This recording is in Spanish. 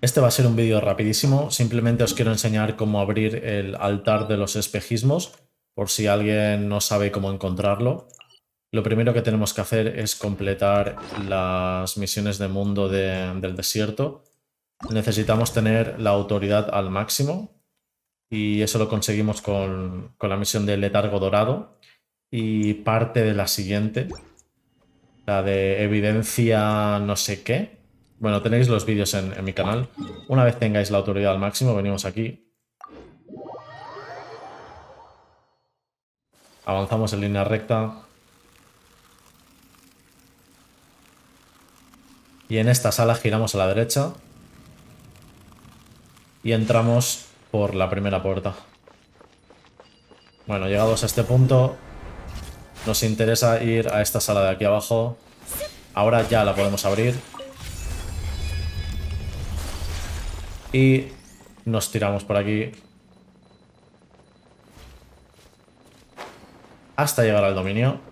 Este va a ser un vídeo rapidísimo, simplemente os quiero enseñar cómo abrir el altar de los espejismos, por si alguien no sabe cómo encontrarlo. Lo primero que tenemos que hacer es completar las misiones de mundo del desierto. Necesitamos tener la autoridad al máximo y eso lo conseguimos con, la misión de letargo dorado y parte de la siguiente, la de evidencia no sé qué bueno, tenéis los vídeos en, mi canal. Una vez tengáis la autoridad al máximo, venimos aquí. Avanzamos en línea recta. Y en esta sala giramos a la derecha. Y entramos por la primera puerta. Bueno, llegados a este punto, nos interesa ir a esta sala de aquí abajo. Ahora ya la podemos abrir. Y nos tiramos por aquí. Hasta llegar al dominio.